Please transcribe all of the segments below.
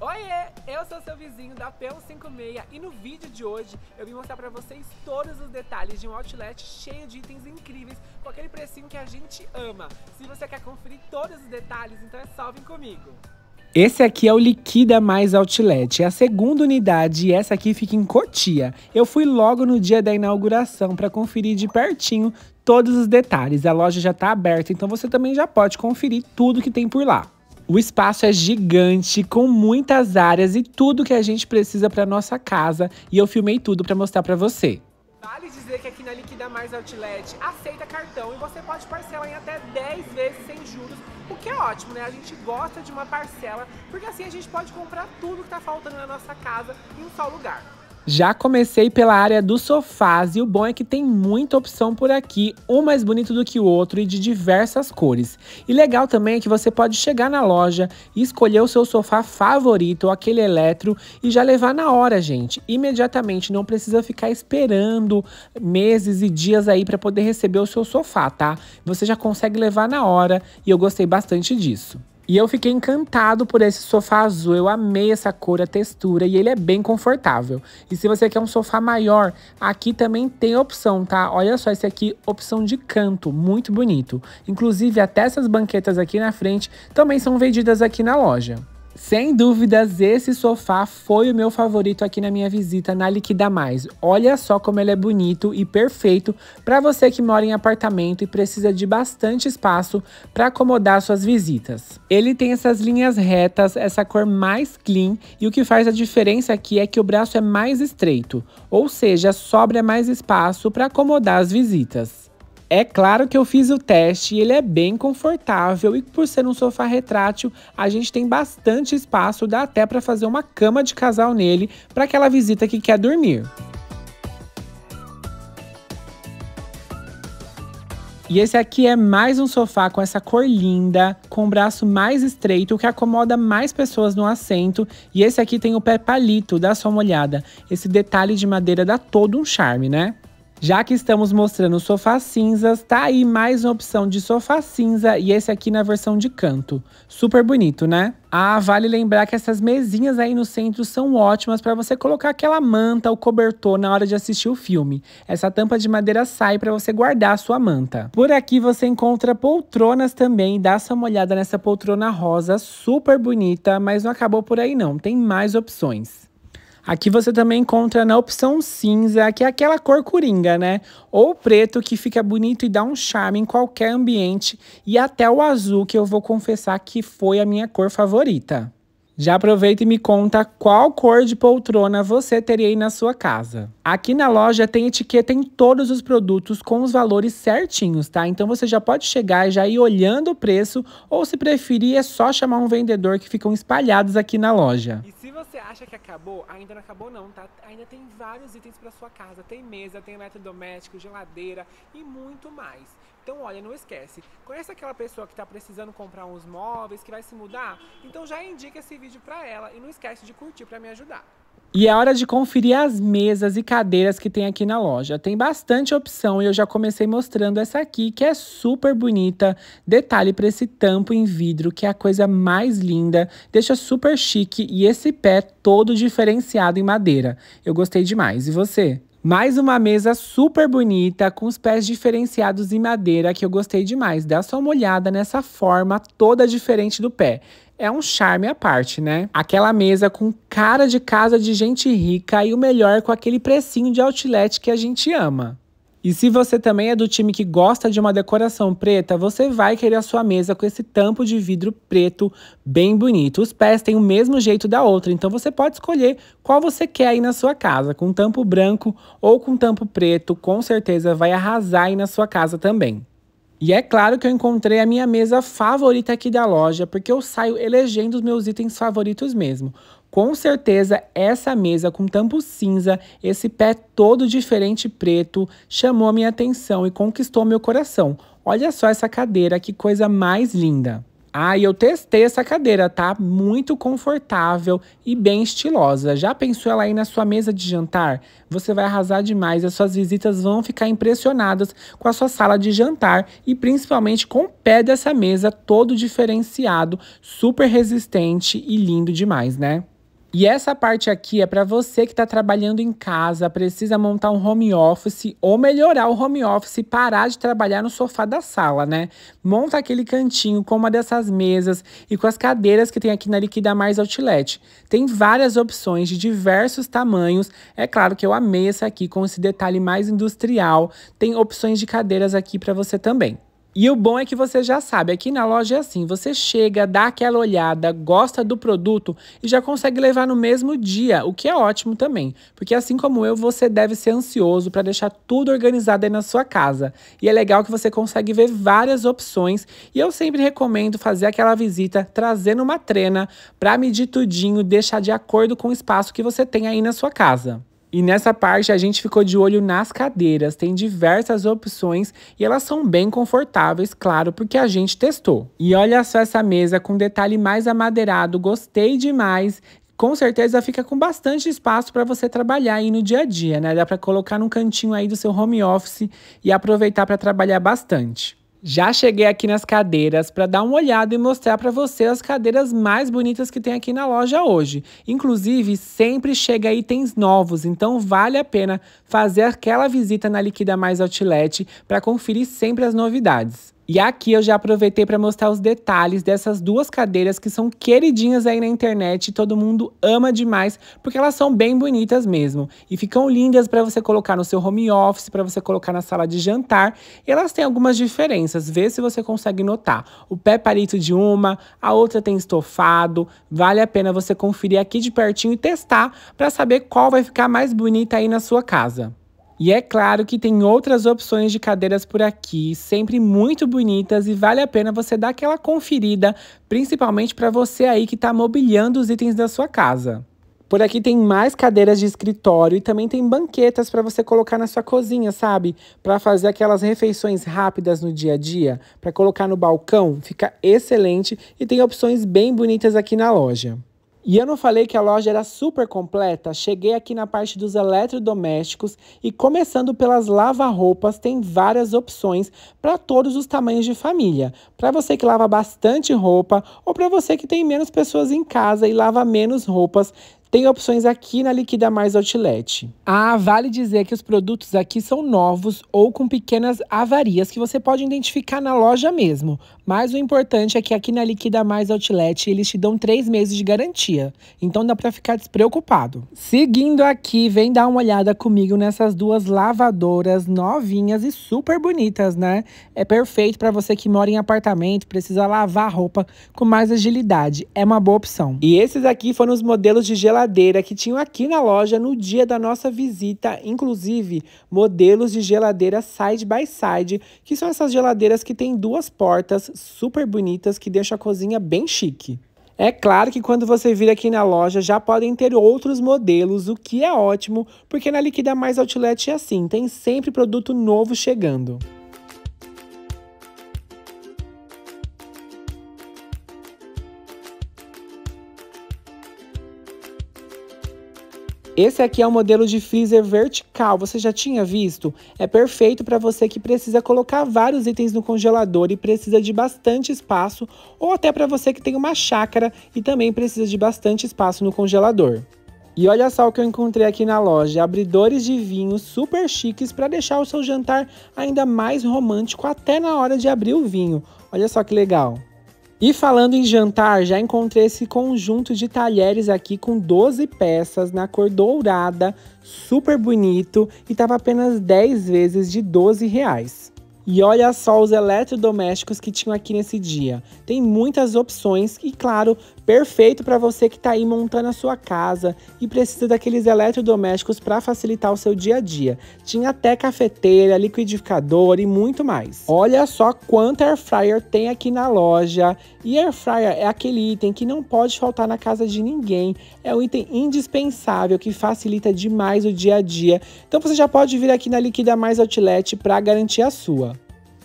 Oiê, eu sou seu vizinho da Pelo 156 e no vídeo de hoje eu vim mostrar pra vocês todos os detalhes de um outlet cheio de itens incríveis com aquele precinho que a gente ama. Se você quer conferir todos os detalhes, então é só vir comigo. Esse aqui é o Liquida Mais Outlet, é a segunda unidade e essa aqui fica em Cotia. Eu fui logo no dia da inauguração para conferir de pertinho todos os detalhes. A loja já está aberta, então você também já pode conferir tudo que tem por lá. O espaço é gigante, com muitas áreas e tudo que a gente precisa para nossa casa, e eu filmei tudo para mostrar para você. Vale dizer que aqui na Liquida Mais Outlet aceita cartão e você pode parcelar em até 10 vezes sem juros, o que é ótimo, né? A gente gosta de uma parcela, porque assim a gente pode comprar tudo que está faltando na nossa casa em um só lugar. Já comecei pela área dos sofás e o bom é que tem muita opção por aqui, um mais bonito do que o outro e de diversas cores. E legal também é que você pode chegar na loja, escolher o seu sofá favorito, ou aquele eletro e já levar na hora, gente. Imediatamente, não precisa ficar esperando meses e dias aí para poder receber o seu sofá, tá? Você já consegue levar na hora e eu gostei bastante disso. E eu fiquei encantado por esse sofá azul. Eu amei essa cor, a textura e ele é bem confortável. E se você quer um sofá maior, aqui também tem opção, tá? Olha só esse aqui, opção de canto, muito bonito. Inclusive até essas banquetas aqui na frente também são vendidas aqui na loja. Sem dúvidas, esse sofá foi o meu favorito aqui na minha visita na Liquida Mais. Olha só como ele é bonito e perfeito para você que mora em apartamento e precisa de bastante espaço para acomodar suas visitas. Ele tem essas linhas retas, essa cor mais clean e o que faz a diferença aqui é que o braço é mais estreito, ou seja, sobra mais espaço para acomodar as visitas. É claro que eu fiz o teste e ele é bem confortável e por ser um sofá retrátil, a gente tem bastante espaço, dá até para fazer uma cama de casal nele para aquela visita que quer dormir. E esse aqui é mais um sofá com essa cor linda, com o um braço mais estreito, que acomoda mais pessoas no assento. E esse aqui tem o pé palito, dá só uma olhada. Esse detalhe de madeira dá todo um charme, né? Já que estamos mostrando sofás cinzas, tá aí mais uma opção de sofá cinza e esse aqui na versão de canto. Super bonito, né? Ah, vale lembrar que essas mesinhas aí no centro são ótimas para você colocar aquela manta ou cobertor na hora de assistir o filme. Essa tampa de madeira sai para você guardar a sua manta. Por aqui você encontra poltronas também, dá só uma olhada nessa poltrona rosa, super bonita, mas não acabou por aí não, tem mais opções. Aqui você também encontra na opção cinza, que é aquela cor coringa, né? Ou preto, que fica bonito e dá um charme em qualquer ambiente, e até o azul, que eu vou confessar que foi a minha cor favorita. Já aproveita e me conta qual cor de poltrona você teria aí na sua casa. Aqui na loja tem etiqueta em todos os produtos com os valores certinhos, tá? Então você já pode chegar e já ir olhando o preço, ou se preferir, é só chamar um vendedor que ficam espalhados aqui na loja você acha que acabou, ainda não acabou não, tá? Ainda tem vários itens para sua casa. Tem mesa, tem eletrodoméstico, geladeira e muito mais. Então, olha, não esquece. Conhece aquela pessoa que está precisando comprar uns móveis, que vai se mudar? Então já indica esse vídeo para ela e não esquece de curtir para me ajudar. E é hora de conferir as mesas e cadeiras que tem aqui na loja. Tem bastante opção e eu já comecei mostrando essa aqui, que é super bonita. Detalhe para esse tampo em vidro, que é a coisa mais linda. Deixa super chique e esse pé todo diferenciado em madeira. Eu gostei demais. E você? Mais uma mesa super bonita, com os pés diferenciados em madeira, que eu gostei demais. Dá só uma olhada nessa forma toda diferente do pé. É um charme à parte, né? Aquela mesa com cara de casa de gente rica e o melhor com aquele precinho de outlet que a gente ama. E se você também é do time que gosta de uma decoração preta, você vai querer a sua mesa com esse tampo de vidro preto bem bonito. Os pés têm o mesmo jeito da outra, então você pode escolher qual você quer aí na sua casa, com tampo branco ou com tampo preto, com certeza vai arrasar aí na sua casa também. E é claro que eu encontrei a minha mesa favorita aqui da loja, porque eu saio elegendo os meus itens favoritos mesmo. Com certeza, essa mesa com tampo cinza, esse pé todo diferente preto, chamou a minha atenção e conquistou meu coração. Olha só essa cadeira, que coisa mais linda! Ah, e eu testei essa cadeira, tá? Muito confortável e bem estilosa. Já pensou ela aí na sua mesa de jantar? Você vai arrasar demais, as suas visitas vão ficar impressionadas com a sua sala de jantar e principalmente com o pé dessa mesa todo diferenciado, super resistente e lindo demais, né? E essa parte aqui é para você que está trabalhando em casa, precisa montar um home office ou melhorar o home office e parar de trabalhar no sofá da sala, né? Monta aquele cantinho com uma dessas mesas e com as cadeiras que tem aqui na Liquida Mais Outlet. Tem várias opções de diversos tamanhos. É claro que eu amei essa aqui com esse detalhe mais industrial. Tem opções de cadeiras aqui para você também. E o bom é que você já sabe, aqui na loja é assim, você chega, dá aquela olhada, gosta do produto e já consegue levar no mesmo dia, o que é ótimo também, porque assim como eu, você deve ser ansioso para deixar tudo organizado aí na sua casa. E é legal que você consegue ver várias opções e eu sempre recomendo fazer aquela visita trazendo uma trena para medir tudinho, deixar de acordo com o espaço que você tem aí na sua casa. E nessa parte a gente ficou de olho nas cadeiras, tem diversas opções e elas são bem confortáveis, claro, porque a gente testou. E olha só essa mesa com detalhe mais amadeirado, gostei demais com certeza fica com bastante espaço para você trabalhar aí no dia a dia, né? Dá para colocar num cantinho aí do seu home office e aproveitar para trabalhar bastante. Já cheguei aqui nas cadeiras para dar uma olhada e mostrar para você as cadeiras mais bonitas que tem aqui na loja hoje. Inclusive, sempre chega itens novos, então vale a pena fazer aquela visita na Liquida Mais Outlet para conferir sempre as novidades. E aqui eu já aproveitei para mostrar os detalhes dessas duas cadeiras que são queridinhas aí na internet, e todo mundo ama demais, porque elas são bem bonitas mesmo. E ficam lindas para você colocar no seu home office, para você colocar na sala de jantar. E elas têm algumas diferenças, vê se você consegue notar. O pé palito de uma, a outra tem estofado. Vale a pena você conferir aqui de pertinho e testar para saber qual vai ficar mais bonita aí na sua casa. E é claro que tem outras opções de cadeiras por aqui, sempre muito bonitas e vale a pena você dar aquela conferida, principalmente para você aí que está mobiliando os itens da sua casa. Por aqui tem mais cadeiras de escritório e também tem banquetas para você colocar na sua cozinha, sabe? Para fazer aquelas refeições rápidas no dia a dia, para colocar no balcão, fica excelente e tem opções bem bonitas aqui na loja. E eu não falei que a loja era super completa? Cheguei aqui na parte dos eletrodomésticos e começando pelas lava-roupas, tem várias opções para todos os tamanhos de família. Para você que lava bastante roupa ou para você que tem menos pessoas em casa e lava menos roupas, tem opções aqui na Liquida Mais Outlet. Ah, vale dizer que os produtos aqui são novos ou com pequenas avarias que você pode identificar na loja mesmo. Mas o importante é que aqui na Liquida Mais Outlet eles te dão três meses de garantia. Então dá para ficar despreocupado. Seguindo aqui, vem dar uma olhada comigo nessas duas lavadoras novinhas e super bonitas, né? É perfeito para você que mora em apartamento, precisa lavar roupa com mais agilidade. É uma boa opção. E esses aqui foram os modelos de geladeira geladeira que tinham aqui na loja no dia da nossa visita, inclusive modelos de geladeira side by side, que são essas geladeiras que têm duas portas super bonitas que deixam a cozinha bem chique. É claro que quando você vir aqui na loja já podem ter outros modelos, o que é ótimo, porque na Liquida Mais Outlet é assim, tem sempre produto novo chegando. Esse aqui é o modelo de freezer vertical, você já tinha visto? É perfeito para você que precisa colocar vários itens no congelador e precisa de bastante espaço, ou até para você que tem uma chácara e também precisa de bastante espaço no congelador. E olha só o que eu encontrei aqui na loja, abridores de vinho super chiques para deixar o seu jantar ainda mais romântico até na hora de abrir o vinho. Olha só que legal! E falando em jantar, já encontrei esse conjunto de talheres aqui com 12 peças na cor dourada, super bonito e estava apenas 10 vezes de 12 reais. E olha só os eletrodomésticos que tinham aqui nesse dia. Tem muitas opções e, claro, perfeito para você que está aí montando a sua casa e precisa daqueles eletrodomésticos para facilitar o seu dia a dia. Tinha até cafeteira, liquidificador e muito mais. Olha só quanto air fryer tem aqui na loja. E air fryer é aquele item que não pode faltar na casa de ninguém. É um item indispensável que facilita demais o dia a dia. Então você já pode vir aqui na Liquida Mais Outlet para garantir a sua.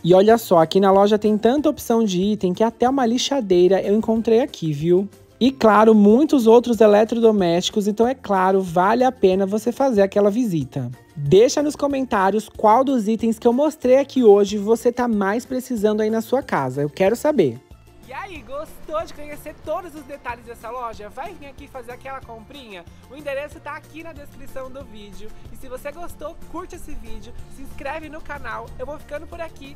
E olha só, aqui na loja tem tanta opção de item que até uma lixadeira eu encontrei aqui, viu? E claro, muitos outros eletrodomésticos, então é claro, vale a pena você fazer aquela visita. Deixa nos comentários qual dos itens que eu mostrei aqui hoje você tá mais precisando aí na sua casa. Eu quero saber. E aí, gostou de conhecer todos os detalhes dessa loja? Vai vir aqui fazer aquela comprinha? O endereço está aqui na descrição do vídeo. E se você gostou, curte esse vídeo, se inscreve no canal. Eu vou ficando por aqui.